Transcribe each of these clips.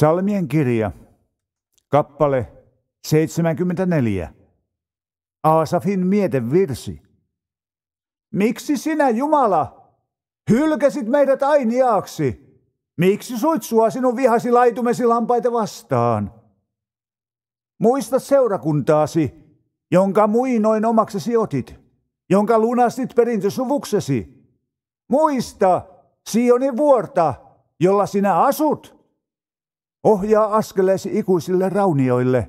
Salmien kirja, kappale 74. Aasafin mietevirsi. Miksi sinä, Jumala, hylkäsit meidät ainiaaksi? Miksi suitsua sinun vihasi laitumesi lampaita vastaan? Muista seurakuntaasi, jonka muinoin omaksesi otit, jonka lunastit perintösuvuksesi. Muista Sionin vuorta, jolla sinä asut – Ohjaa askeleesi ikuisille raunioille.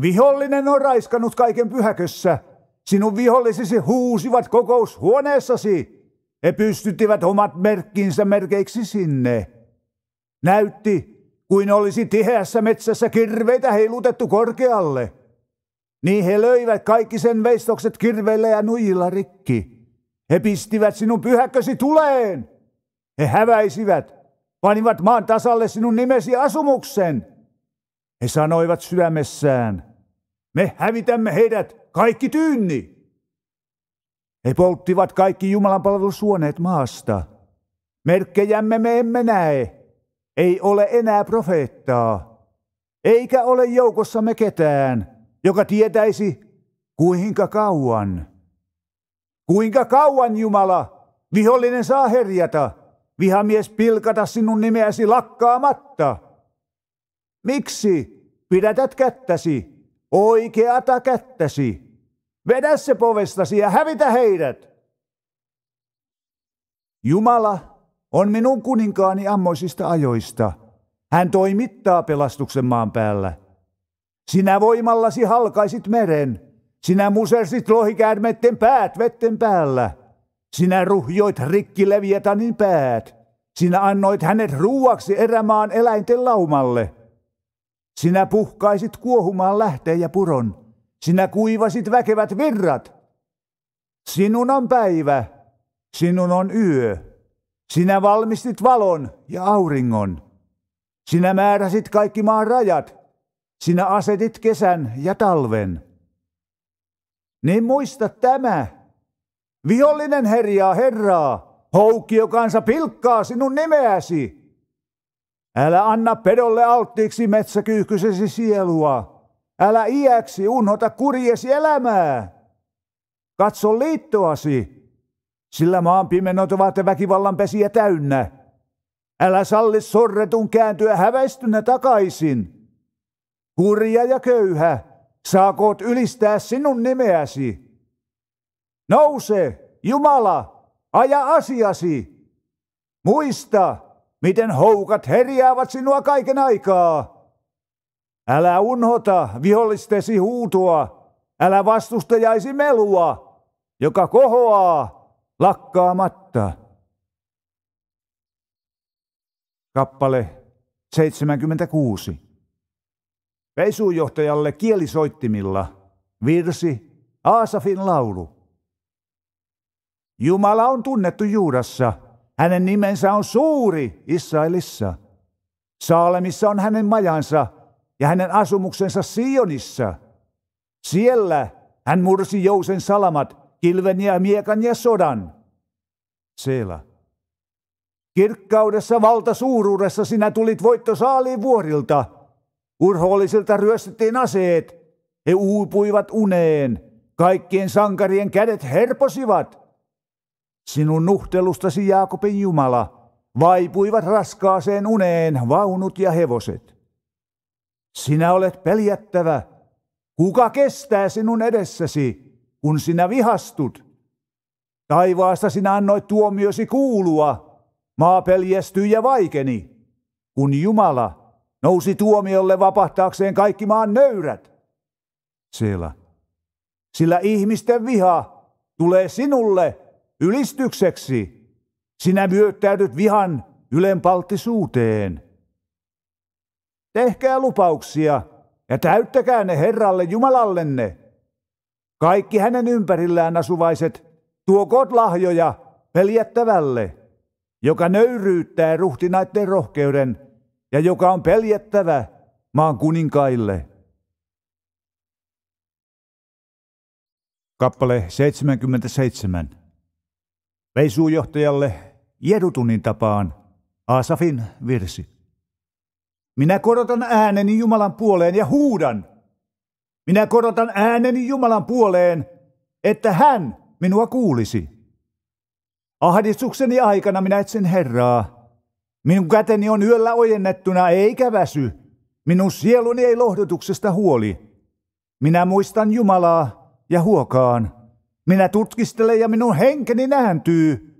Vihollinen on raiskanut kaiken pyhäkössä. Sinun vihollisesi huusivat kokoushuoneessasi. He pystyttivät omat merkkinsä merkeiksi sinne. Näytti, kuin olisi tiheässä metsässä kirveitä heilutettu korkealle. Niin he löivät kaikki sen veistokset kirveillä ja nujilla rikki. He pistivät sinun pyhäkkösi tuleen. He häväisivät, panivat maan tasalle sinun nimesi asumuksen. He sanoivat sydämessään, me hävitämme heidät kaikki tyynni. He polttivat kaikki Jumalan palvelusuoneet maasta. Merkkejämme me emme näe. Ei ole enää profeettaa. Eikä ole joukossamme ketään, joka tietäisi, kuinka kauan. Kuinka kauan, Jumala, vihollinen saa herjata – vihamies pilkata sinun nimeäsi lakkaamatta? Miksi pidätät kättäsi, oikeata kättäsi? Vedä se povestasi ja hävitä heidät. Jumala on minun kuninkaani ammoisista ajoista. Hän toimittaa pelastuksen maan päällä. Sinä voimallasi halkaisit meren. Sinä musersit lohikäärmetten päät vetten päällä. Sinä ruhjoit rikki Leviatanin päät. Sinä annoit hänet ruuaksi erämaan eläinten laumalle. Sinä puhkaisit kuohumaan lähteen ja puron. Sinä kuivasit väkevät virrat. Sinun on päivä, sinun on yö. Sinä valmistit valon ja auringon. Sinä määräsit kaikki maan rajat. Sinä asetit kesän ja talven. Niin muista tämä, Vihollinen herjaa herraa, kansa pilkkaa sinun nimeäsi. Älä anna pedolle alttiiksi metsäkyyhkysesi sielua. Älä iäksi unhota kurjesi elämää. Katso liittoasi, sillä maan pimenot ovat väkivallan pesiä täynnä. Älä salli sorretun kääntyä häväistynä takaisin. Kurja ja köyhä, saakoot ylistää sinun nimeäsi. Nouse, Jumala, aja asiasi. Muista, miten houkat herjäävät sinua kaiken aikaa. Älä unhota vihollistesi huutoa, älä vastustajaisi melua, joka kohoaa lakkaamatta. Kappale 76. Pesujohtajalle kielisoittimilla. Virsi Aasafin laulu. Jumala on tunnettu Juudassa. Hänen nimensä on suuri Israelissa. Saalemissa on hänen majansa ja hänen asumuksensa Sionissa. Siellä hän mursi jousen salamat, kilven ja miekan ja sodan. Seela. Kirkkaudessa valta suuruudessa sinä tulit voitto saaliin vuorilta. Urhoollisilta ryöstettiin aseet. He uupuivat uneen. Kaikkien sankarien kädet herposivat. Sinun nuhtelustasi Jaakobin Jumala vaipuivat raskaaseen uneen vaunut ja hevoset. Sinä olet peljättävä. Kuka kestää sinun edessäsi, kun sinä vihastut? Taivaasta sinä annoit tuomiosi kuulua. Maa peljästyi ja vaikeni, kun Jumala nousi tuomiolle vapahtaakseen kaikki maan nöyrät. Sillä ihmisten viha tulee sinulle ylistykseksi. Sinä myöttäydyt vihan ylenpalttisuuteen. Tehkää lupauksia ja täyttäkää ne Herralle Jumalallenne. Kaikki hänen ympärillään asuvaiset tuokoot lahjoja peljättävälle, joka nöyryyttää ruhtinaiden rohkeuden ja joka on peljättävä maan kuninkaille. Kappale 77 reisuujohtajalle Jedutunin tapaan Aasafin virsi. Minä korotan ääneni Jumalan puoleen ja huudan. Minä korotan ääneni Jumalan puoleen, että hän minua kuulisi. Ahdistukseni aikana minä etsin Herraa. Minun käteni on yöllä ojennettuna eikä väsy. Minun sieluni ei lohdutuksesta huoli. Minä muistan Jumalaa ja huokaan. Minä tutkistelen ja minun henkeni nääntyy.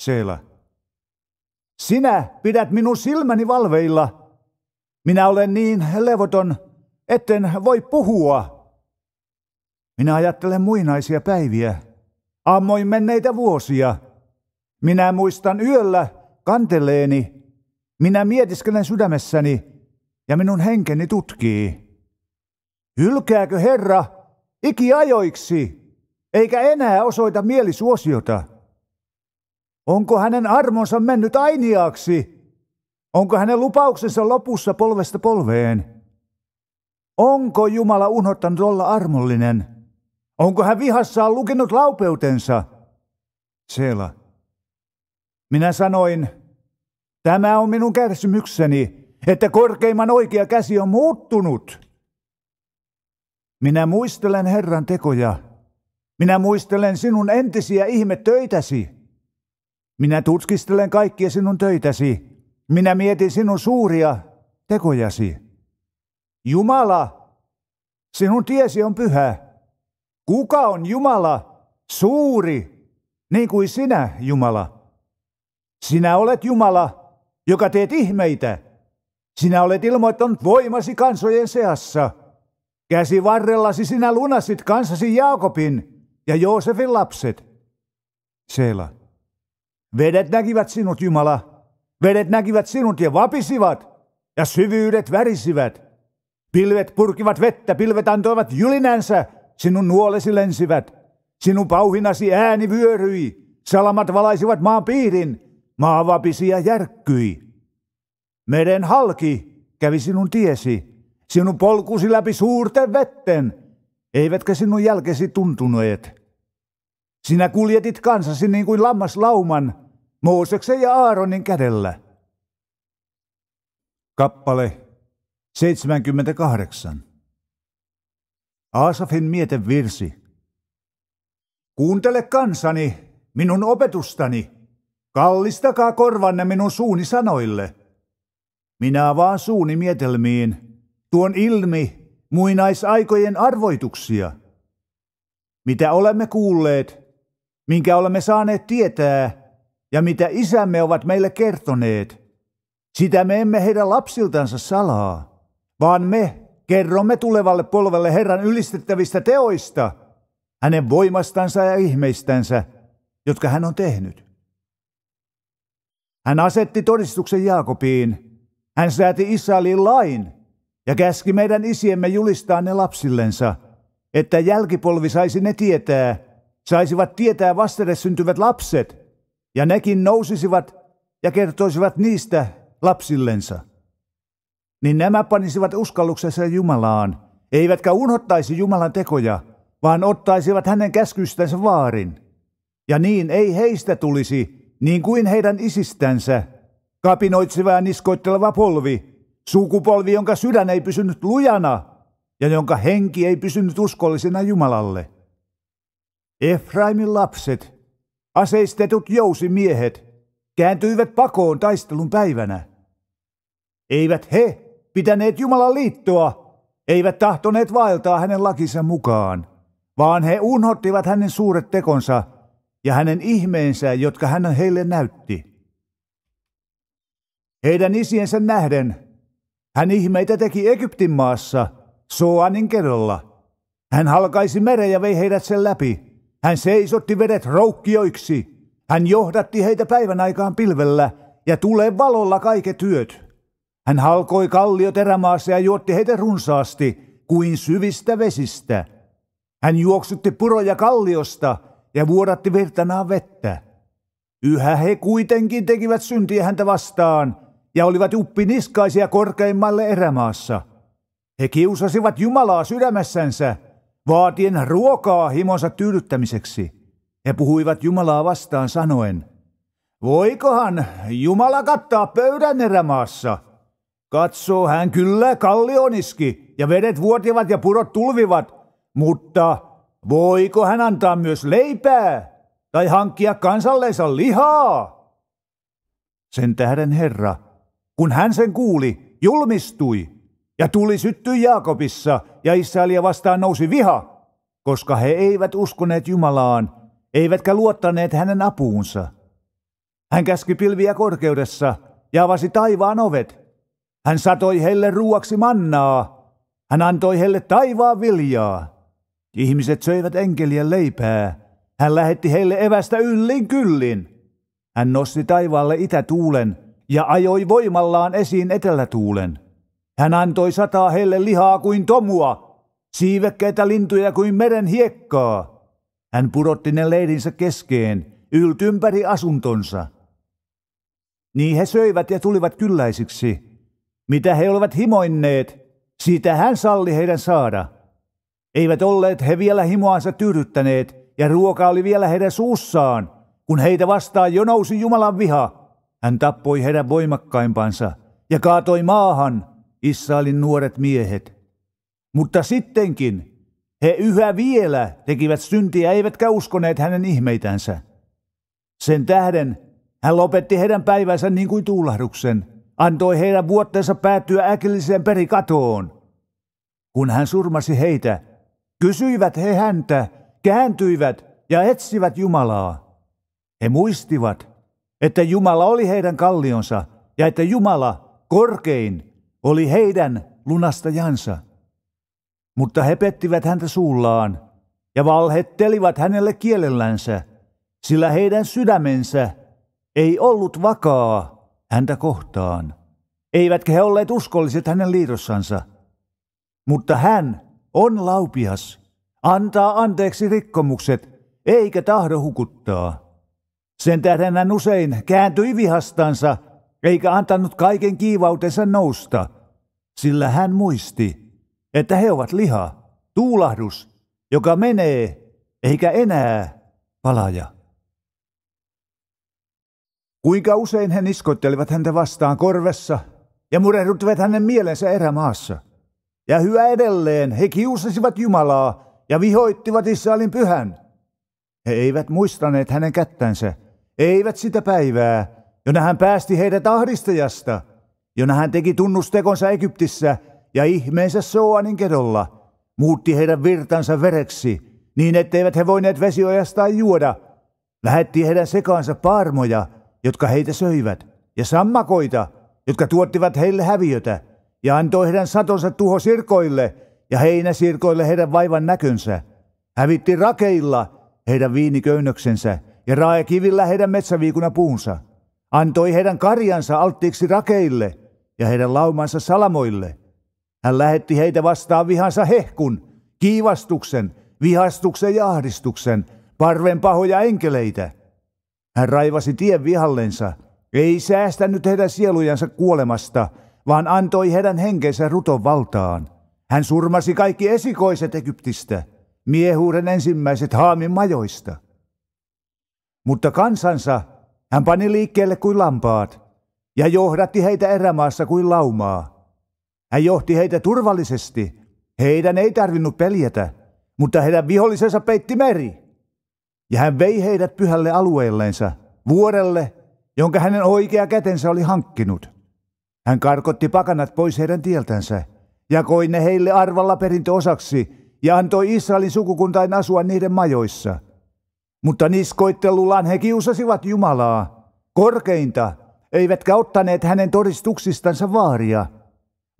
Seela. Sinä pidät minun silmäni valveilla. Minä olen niin levoton, etten voi puhua. Minä ajattelen muinaisia päiviä. Ammoin menneitä vuosia. Minä muistan yöllä kanteleeni. Minä mietiskelen sydämessäni ja minun henkeni tutkii. Hylkääkö Herra ikiajoiksi? eikä enää osoita mielisuosiota. Onko hänen armonsa mennyt ainiaksi? Onko hänen lupauksensa lopussa polvesta polveen? Onko Jumala unohtanut olla armollinen? Onko hän vihassaan lukenut laupeutensa? Seela. Minä sanoin, tämä on minun kärsimykseni, että korkeimman oikea käsi on muuttunut. Minä muistelen Herran tekoja minä muistelen sinun entisiä ihmetöitäsi. Minä tutkistelen kaikkia sinun töitäsi. Minä mietin sinun suuria tekojasi. Jumala, sinun tiesi on pyhä. Kuka on Jumala? Suuri, niin kuin sinä, Jumala. Sinä olet Jumala, joka teet ihmeitä. Sinä olet ilmoittanut voimasi kansojen seassa. Käsi varrellasi sinä lunasit kansasi Jaakobin – ja Joosefin lapset. Seela. Vedet näkivät sinut, Jumala. Vedet näkivät sinut ja vapisivat, ja syvyydet värisivät. Pilvet purkivat vettä, pilvet antoivat jylinänsä, sinun nuolesi lensivät. Sinun pauhinasi ääni vyöryi, salamat valaisivat maan piirin, maa vapisi ja järkkyi. Meren halki kävi sinun tiesi, sinun polkusi läpi suurten vetten, eivätkä sinun jälkesi tuntuneet. Sinä kuljetit kansasi niin kuin lammas lauman Mooseksen ja Aaronin kädellä. Kappale 78. Aasafin virsi. Kuuntele kansani, minun opetustani. Kallistakaa korvanne minun suuni sanoille. Minä vaan suuni mietelmiin. Tuon ilmi muinaisaikojen arvoituksia. Mitä olemme kuulleet, minkä olemme saaneet tietää ja mitä isämme ovat meille kertoneet. Sitä me emme heidän lapsiltansa salaa, vaan me kerromme tulevalle polvelle Herran ylistettävistä teoista, hänen voimastansa ja ihmeistänsä, jotka hän on tehnyt. Hän asetti todistuksen Jaakobiin. Hän sääti Israelin lain ja käski meidän isiemme julistaa ne lapsillensa, että jälkipolvi saisi ne tietää – saisivat tietää vastelle syntyvät lapset, ja nekin nousisivat ja kertoisivat niistä lapsillensa. Niin nämä panisivat uskalluksensa Jumalaan, eivätkä unohtaisi Jumalan tekoja, vaan ottaisivat hänen käskystänsä vaarin. Ja niin ei heistä tulisi, niin kuin heidän isistänsä, kapinoitseva ja niskoitteleva polvi, sukupolvi, jonka sydän ei pysynyt lujana ja jonka henki ei pysynyt uskollisena Jumalalle. Efraimin lapset, aseistetut jousimiehet, kääntyivät pakoon taistelun päivänä. Eivät he pitäneet Jumalan liittoa, eivät tahtoneet vaeltaa hänen lakinsa mukaan, vaan he unhottivat hänen suuret tekonsa ja hänen ihmeensä, jotka hän heille näytti. Heidän isiensä nähden hän ihmeitä teki Egyptin maassa, Soanin kerralla. Hän halkaisi meren ja vei heidät sen läpi – hän seisotti vedet roukkioiksi. Hän johdatti heitä päivän aikaan pilvellä ja tulee valolla kaiket työt. Hän halkoi kalliot erämaassa ja juotti heitä runsaasti kuin syvistä vesistä. Hän juoksutti puroja kalliosta ja vuodatti virtanaan vettä. Yhä he kuitenkin tekivät syntiä häntä vastaan ja olivat uppiniskaisia korkeimmalle erämaassa. He kiusasivat Jumalaa sydämessänsä – vaatien ruokaa himonsa tyydyttämiseksi. He puhuivat Jumalaa vastaan sanoen, voikohan Jumala kattaa pöydän erämaassa? Katsoo hän kyllä kallioniski, ja vedet vuotivat ja purot tulvivat, mutta voiko hän antaa myös leipää tai hankkia kansalleensa lihaa? Sen tähden Herra, kun hän sen kuuli, julmistui ja tuli syttyy Jaakobissa – ja Israelia vastaan nousi viha, koska he eivät uskoneet Jumalaan, eivätkä luottaneet hänen apuunsa. Hän käski pilviä korkeudessa ja avasi taivaan ovet. Hän satoi heille ruuaksi mannaa. Hän antoi heille taivaan viljaa. Ihmiset söivät enkelien leipää. Hän lähetti heille evästä yllin kyllin. Hän nosti taivaalle itätuulen ja ajoi voimallaan esiin etelätuulen. Hän antoi sataa heille lihaa kuin tomua, siivekkäitä lintuja kuin meren hiekkaa. Hän pudotti ne leidinsä keskeen, ylty ympäri asuntonsa. Niin he söivät ja tulivat kylläisiksi. Mitä he olivat himoinneet, siitä hän salli heidän saada. Eivät olleet he vielä himoansa tyydyttäneet, ja ruoka oli vielä heidän suussaan. Kun heitä vastaan jo nousi Jumalan viha, hän tappoi heidän voimakkaimpansa ja kaatoi maahan Israelin nuoret miehet. Mutta sittenkin he yhä vielä tekivät syntiä eivätkä uskoneet hänen ihmeitänsä. Sen tähden hän lopetti heidän päivänsä niin kuin tuulahduksen, antoi heidän vuotteensa päättyä äkilliseen perikatoon. Kun hän surmasi heitä, kysyivät he häntä, kääntyivät ja etsivät Jumalaa. He muistivat, että Jumala oli heidän kallionsa ja että Jumala, korkein oli heidän lunastajansa. Mutta he pettivät häntä suullaan ja valhettelivat hänelle kielellänsä, sillä heidän sydämensä ei ollut vakaa häntä kohtaan, eivätkä he olleet uskolliset hänen liitossansa. Mutta hän on laupias, antaa anteeksi rikkomukset, eikä tahdo hukuttaa. Sen tähden hän usein kääntyi vihastansa – eikä antanut kaiken kiivautensa nousta, sillä hän muisti, että he ovat liha, tuulahdus, joka menee, eikä enää palaja. Kuinka usein he niskottelivat häntä vastaan korvessa ja murehduttivat hänen mielensä erämaassa. Ja hyvä edelleen, he kiusasivat Jumalaa ja vihoittivat Israelin pyhän. He eivät muistaneet hänen kättänsä, eivät sitä päivää, jona hän päästi heidät ahdistajasta, jona hän teki tunnustekonsa Egyptissä ja ihmeensä Soanin kedolla, muutti heidän virtansa vereksi, niin etteivät he voineet vesiojastaan juoda, lähetti heidän sekaansa parmoja, jotka heitä söivät, ja sammakoita, jotka tuottivat heille häviötä, ja antoi heidän satonsa tuho sirkoille ja heinäsirkoille heidän vaivan näkönsä. Hävitti rakeilla heidän viiniköynnöksensä ja raekivillä heidän metsäviikuna puunsa antoi heidän karjansa alttiiksi rakeille ja heidän laumansa salamoille. Hän lähetti heitä vastaan vihansa hehkun, kiivastuksen, vihastuksen ja ahdistuksen, parven pahoja enkeleitä. Hän raivasi tien vihallensa, ei säästänyt heidän sielujansa kuolemasta, vaan antoi heidän henkensä ruton valtaan. Hän surmasi kaikki esikoiset Egyptistä, miehuuden ensimmäiset haamin majoista. Mutta kansansa hän pani liikkeelle kuin lampaat ja johdatti heitä erämaassa kuin laumaa. Hän johti heitä turvallisesti. Heidän ei tarvinnut peljätä, mutta heidän vihollisensa peitti meri. Ja hän vei heidät pyhälle alueelleensa, vuorelle, jonka hänen oikea kätensä oli hankkinut. Hän karkotti pakanat pois heidän tieltänsä, jakoi ne heille arvalla perintöosaksi ja antoi Israelin sukukuntain asua niiden majoissa – mutta niskoittelullaan he kiusasivat Jumalaa, korkeinta, eivätkä ottaneet hänen todistuksistansa vaaria,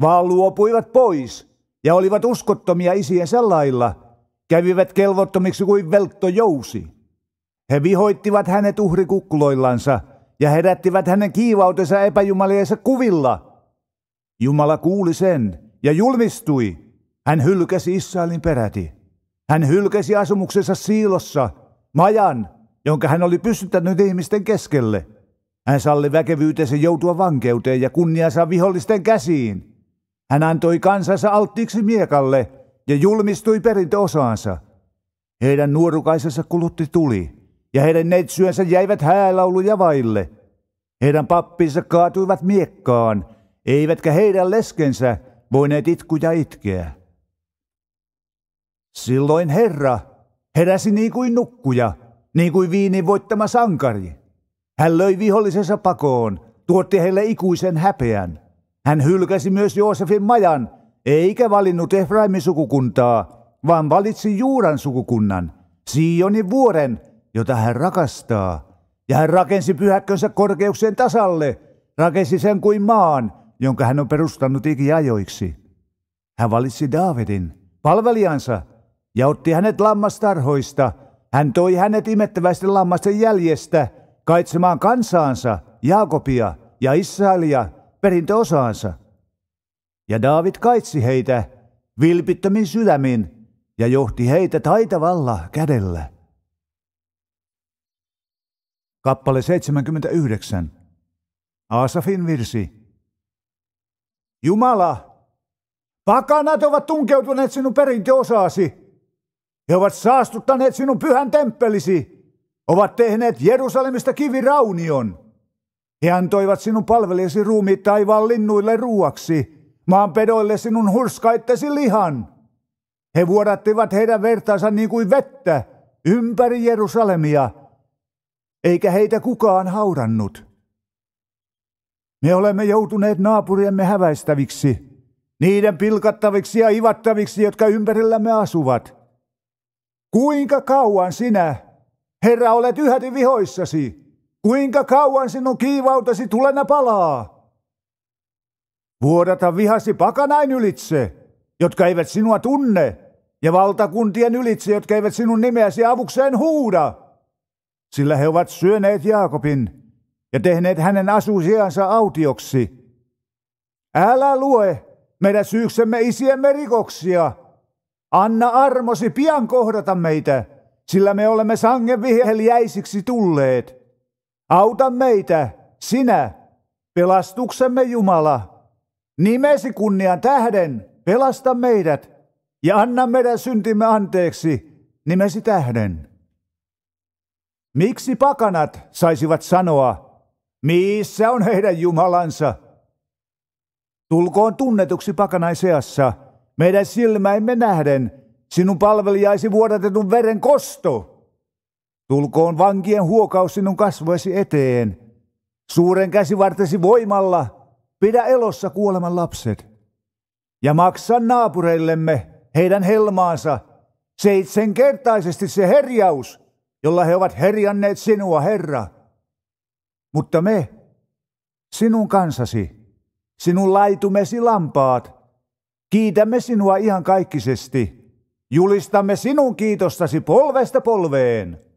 vaan luopuivat pois ja olivat uskottomia isiensä lailla, kävivät kelvottomiksi kuin velttojousi. He vihoittivat hänet uhrikukkuloillansa ja herättivät hänen kiivautensa epäjumaliensa kuvilla. Jumala kuuli sen ja julmistui. Hän hylkäsi Israelin peräti. Hän hylkäsi asumuksensa siilossa – majan, jonka hän oli pystyttänyt ihmisten keskelle. Hän salli väkevyytensä joutua vankeuteen ja kunniansa vihollisten käsiin. Hän antoi kansansa alttiiksi miekalle ja julmistui perintöosaansa. Heidän nuorukaisensa kulutti tuli, ja heidän neitsyönsä jäivät häälauluja vaille. Heidän pappinsa kaatuivat miekkaan, eivätkä heidän leskensä voineet itkuja itkeä. Silloin Herra, Heräsi niin kuin nukkuja, niin kuin viinin voittama sankari. Hän löi vihollisensa pakoon, tuotti heille ikuisen häpeän. Hän hylkäsi myös Joosefin majan, eikä valinnut Efraimin sukukuntaa, vaan valitsi Juuran sukukunnan, Sionin vuoren, jota hän rakastaa. Ja hän rakensi pyhäkkönsä korkeuksien tasalle, rakensi sen kuin maan, jonka hän on perustanut ikiajoiksi. Hän valitsi Daavidin, palvelijansa, ja otti hänet lammastarhoista. Hän toi hänet imettävästi lammasten jäljestä kaitsemaan kansaansa, Jaakobia ja Israelia perintöosaansa. Ja Daavid kaitsi heitä vilpittömin sydämin ja johti heitä taitavalla kädellä. Kappale 79. Aasafin virsi. Jumala, pakanat ovat tunkeutuneet sinun perintöosaasi he ovat saastuttaneet sinun pyhän temppelisi, ovat tehneet Jerusalemista kiviraunion. He antoivat sinun palvelijasi ruumiit taivaan linnuille ruuaksi, maan pedoille sinun hurskaittesi lihan. He vuodattivat heidän vertaansa niin kuin vettä ympäri Jerusalemia, eikä heitä kukaan haurannut. Me olemme joutuneet naapuriemme häväistäviksi, niiden pilkattaviksi ja ivattaviksi, jotka ympärillämme asuvat – Kuinka kauan sinä, Herra, olet yhäti vihoissasi? Kuinka kauan sinun kiivautasi tulena palaa? Vuodata vihasi pakanain ylitse, jotka eivät sinua tunne, ja valtakuntien ylitse, jotka eivät sinun nimeäsi avukseen huuda. Sillä he ovat syöneet Jaakobin ja tehneet hänen asuusiansa autioksi. Älä lue meidän syyksemme isiemme rikoksia, Anna armosi pian kohdata meitä, sillä me olemme sangen viheliäisiksi tulleet. Auta meitä, sinä, pelastuksemme Jumala. Nimesi kunnian tähden, pelasta meidät ja anna meidän syntimme anteeksi nimesi tähden. Miksi pakanat saisivat sanoa, missä on heidän Jumalansa? Tulkoon tunnetuksi pakanaiseassa, meidän silmäimme nähden sinun palvelijaisi vuodatetun veren kosto. Tulkoon vankien huokaus sinun kasvoisi eteen. Suuren käsivartesi voimalla pidä elossa kuoleman lapset. Ja maksa naapureillemme heidän helmaansa seitsemänkertaisesti se herjaus, jolla he ovat herjanneet sinua, Herra. Mutta me, sinun kansasi, sinun laitumesi lampaat – Kiitämme sinua ihan kaikkisesti. Julistamme sinun kiitostasi polvesta polveen.